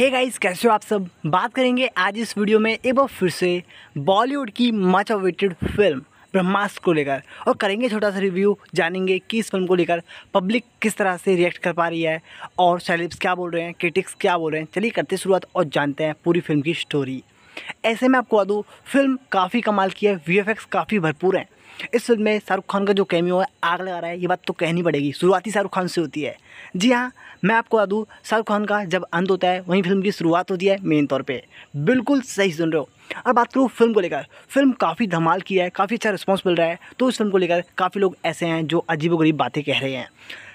हे hey guys कैसे हो आप सब बात करेंगे आज इस वीडियो में एक बार फिर से बॉलीवुड की मच अवेटेड फिल्म ब्रह्मास्त्र को लेकर और करेंगे छोटा सा रिव्यू जानेंगे कि इस फिल्म को लेकर पब्लिक किस तरह से रिएक्ट कर पा रही है और सेलिब्स क्या बोल रहे हैं क्रिटिक्स क्या बोल रहे हैं चलिए करते शुरुआत और जानते हैं पूरी फिल्म की स्टोरी ऐसे में आपको बता दूँ फिल्म काफ़ी कमाल की है वी काफ़ी भरपूर हैं इस फिल्म में शाहरुख खान का जो कैमियो है आग लगा रहा है ये बात तो कहनी पड़ेगी शुरुआती शाहरुख खान से होती है जी हाँ मैं आपको बता दूँ शाहरुख खान का जब अंत होता है वहीं फिल्म की शुरुआत होती है मेन तौर पर बिल्कुल सही सुन रहे हो और बात करूँ फिल्म को लेकर फिल्म काफ़ी धमाल की है काफ़ी अच्छा रिस्पॉन्स मिल रहा है तो इस फिल्म को लेकर काफ़ी लोग ऐसे हैं जो अजीब बातें कह रहे हैं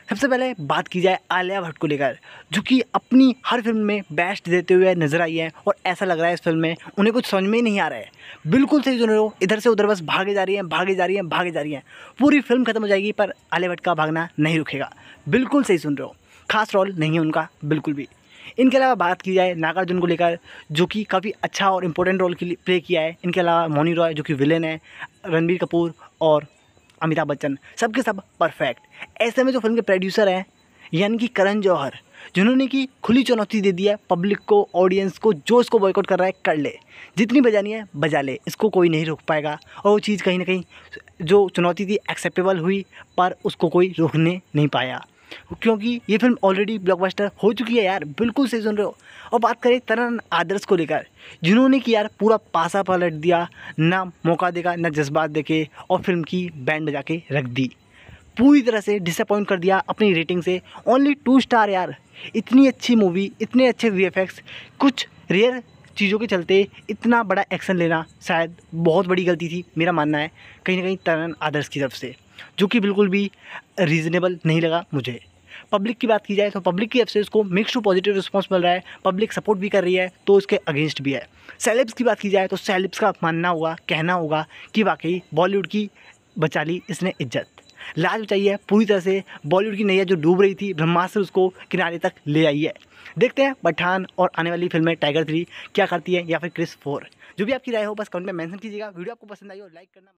सबसे पहले बात की जाए आलिया भट्ट को लेकर जो कि अपनी हर फिल्म में बेस्ट देते हुए नज़र आई है और ऐसा लग रहा है इस फिल्म में उन्हें कुछ समझ में ही नहीं आ रहा है बिल्कुल सही जो लोग इधर से उधर बस भागे जा रही हैं भागे जा रही हैं भागे जा रही हैं पूरी फिल्म खत्म हो जाएगी पर आलिया भट्ट का भागना नहीं रुकेगा बिल्कुल सही सुन रहे हो खास रोल नहीं है उनका बिल्कुल भी इनके अलावा बात की जाए नागार्जुन को लेकर जो कि काफ़ी अच्छा और इम्पोर्टेंट रोल प्ले किया है इनके अलावा मोनी रॉय जो कि विलेन है रणबीर कपूर और अमिताभ बच्चन सब के सब परफेक्ट ऐसे में जो फिल्म के प्रोड्यूसर हैं यानी कि करण जौहर जिन्होंने कि खुली चुनौती दे दी है पब्लिक को ऑडियंस को जो इसको बॉयकॉट कर रहा है कर ले जितनी बजानी है बजा ले इसको कोई नहीं रोक पाएगा और वो चीज़ कहीं ना कहीं जो चुनौती थी एक्सेप्टेबल हुई पर उसको कोई रोकने नहीं पाया क्योंकि ये फिल्म ऑलरेडी ब्लॉकबस्टर हो चुकी है यार बिल्कुल सही सुन रहे हो और बात करें तरन आदर्श को लेकर जिन्होंने कि यार पूरा पासा पलट दिया ना मौका देखा ना जज्बात देखे और फिल्म की बैंड बजा के रख दी पूरी तरह से डिसअपॉइंट कर दिया अपनी रेटिंग से ओनली टू स्टार यार इतनी अच्छी मूवी इतने अच्छे वी कुछ रेयर चीज़ों के चलते इतना बड़ा एक्शन लेना शायद बहुत बड़ी गलती थी मेरा मानना है कहीं ना कहीं तरन आदर्श की तरफ से जो कि बिल्कुल भी रीज़नेबल नहीं लगा मुझे पब्लिक की बात की जाए तो पब्लिक की एफसेस को मिक्स टू पॉजिटिव रिस्पॉन्स मिल रहा है पब्लिक सपोर्ट भी कर रही है तो उसके अगेंस्ट भी है सेलेब्स की बात की जाए तो सेलेब्स का मानना होगा कहना होगा कि वाकई बॉलीवुड की बचा ली इसने इज्जत लाज बचाई है पूरी तरह से बॉलीवुड की नैया जो डूब रही थी ब्रह्मास्त्र उसको किनारे तक ले आई है देखते हैं पठान और आने वाली फिल्में टाइगर थ्री क्या करती है या फिर क्रिस फोर जो भी आपकी राय हो बस कमेंट में मैंशन कीजिएगा वीडियो आपको पसंद आई हो लाइक करना